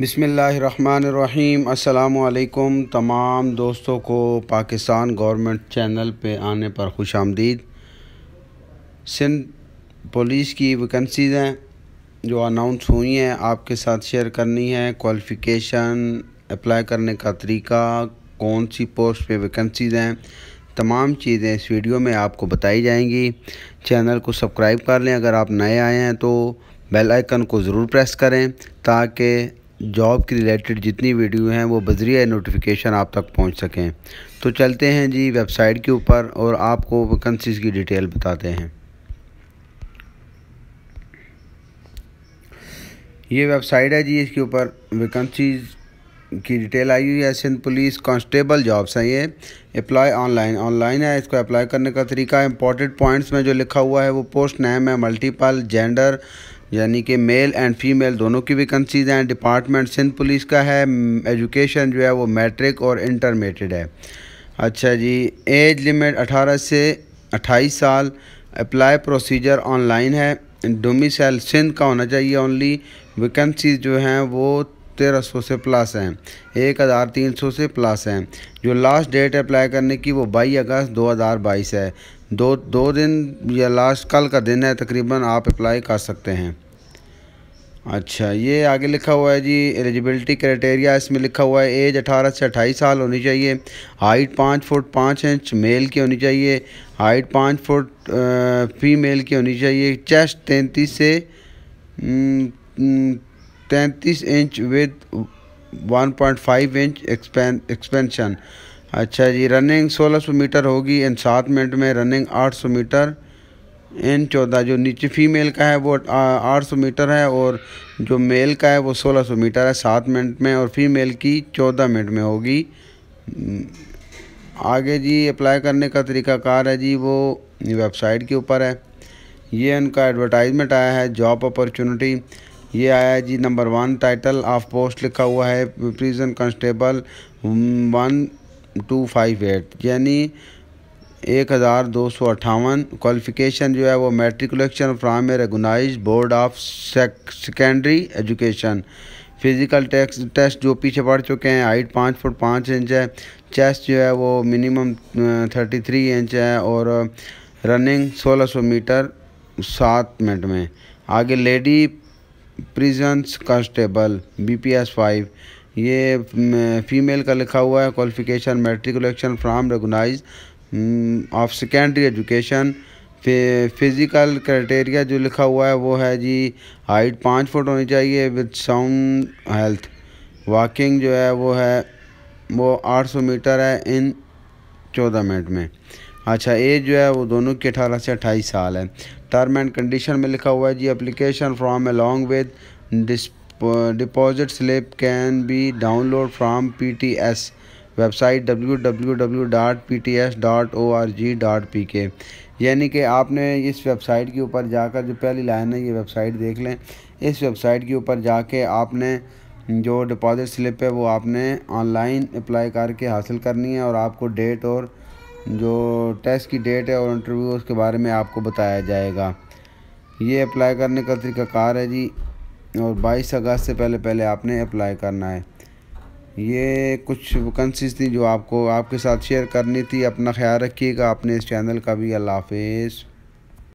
बिसमीम् अल्लाम तमाम दोस्तों को पाकिस्तान गवर्नमेंट चैनल पे आने पर खुश आमदीद सिंध पुलिस की वैकेंसीज़ हैं जो अनाउंस हुई हैं आपके साथ शेयर करनी है क्वालिफ़िकेशन अप्लाई करने का तरीका कौन सी पोस्ट पे वैकेंसीज़ हैं तमाम चीज़ें इस वीडियो में आपको बताई जाएंगी चैनल को सब्सक्राइब कर लें अगर आप नए आए हैं तो बेल आइकन को ज़रूर प्रेस करें ताकि जॉब के रिलेटेड जितनी वीडियो हैं वो बजरिया नोटिफिकेशन आप तक पहुंच सकें तो चलते हैं जी वेबसाइट के ऊपर और आपको वैकेंसीज़ की डिटेल बताते हैं ये वेबसाइट है जी इसके ऊपर वैकेंसीज़ की डिटेल आई हुई है सिंध पुलिस कांस्टेबल जॉब्स हैं ये अप्लाई ऑनलाइन ऑनलाइन है इसको अप्लाई करने का तरीका इंपॉर्टेंट पॉइंट्स में जो लिखा हुआ है वो पोस्ट नैम है मल्टीपल जेंडर यानी कि मेल एंड फीमेल दोनों की वैकेंसीज़ हैं डिपार्टमेंट सिंध पुलिस का है एजुकेशन जो है वो मैट्रिक और इंटरमीडिएट है अच्छा जी एज लिमिट 18 से 28 साल अप्लाई प्रोसीजर ऑनलाइन है डोमिसल सिंध का होना चाहिए ओनली वैकेंसीज जो हैं वो तेरह सौ से प्लस हैं एक हज़ार तीन सौ से प्लस हैं जो लास्ट डेट अप्लाई करने की वो बाईस अगस्त दो हज़ार बाईस है दो दो दिन या लास्ट कल का दिन है तकरीबन आप अप्लाई कर सकते हैं अच्छा ये आगे लिखा हुआ है जी एलिजिबिलिटी क्राइटेरिया इसमें लिखा हुआ है एज 18 से 28 साल होनी चाहिए हाइट पाँच फुट पाँच इंच मेल की होनी चाहिए हाइट पाँच फुट फीमेल की होनी चाहिए चेस्ट तैंतीस से तैंतीस इंच विद 1.5 इंच एक्सपेंशन अच्छा जी रनिंग 1600 मीटर होगी इन सात मिनट में रनिंग 800 मीटर इन चौदह जो नीचे फीमेल का है वो 800 मीटर है और जो मेल का है वो 1600 मीटर है सात मिनट में और फीमेल की 14 मिनट में होगी आगे जी अप्लाई करने का तरीका कार है जी वो वेबसाइट के ऊपर है ये उनका एडवर्टाइजमेंट आया है जॉब अपॉर्चुनिटी ये आया जी number one title of post लिखा हुआ है prison constable one two five eight यानी एक हज़ार दो सौ अट्ठावन क्वालिफ़िकेशन जो है वो matriculation from a recognized board of secondary education physical test test जो पीछे पढ़ चुके हैं हाइट पाँच फुट पाँच इंच है चेस्ट जो है वो मिनिमम थर्टी थ्री इंच है और रनिंग सोलह सौ मीटर सात मिनट में आगे lady prisons constable B P S five ये फीमेल का लिखा हुआ है qualification matriculation from recognized of secondary education physical criteria जो लिखा हुआ है वो है जी हाइट पाँच फुट होनी चाहिए विद साउंड हेल्थ वॉकिंग जो है वो है वो आठ सौ मीटर है इन चौदह मिनट में अच्छा एज जो है वो दोनों की अठारह से अट्ठाईस साल है टर्म एंड कंडीशन में लिखा हुआ है जी application form along with deposit slip can be download from P T S website W W W dot P T S dot O R G dot P K यानी कि आपने इस website के ऊपर जाकर जो पहली लाइन है ये वेबसाइट देख लें इस वेबसाइट के ऊपर जाके आपने जो डिपॉज़िट स्लिप है वो आपने ऑनलाइन अप्लाई करके हासिल करनी है और आपको डेट और जो टेस्ट की डेट है और इंटरव्यू उसके बारे में आपको बताया जाएगा ये अप्लाई करने का तरीका कार है जी और 22 अगस्त से पहले पहले आपने अप्लाई करना है ये कुछ वैकेंसीज थी जो आपको आपके साथ शेयर करनी थी अपना ख्याल रखिएगा अपने इस चैनल का भी अल्लाह हाफिज़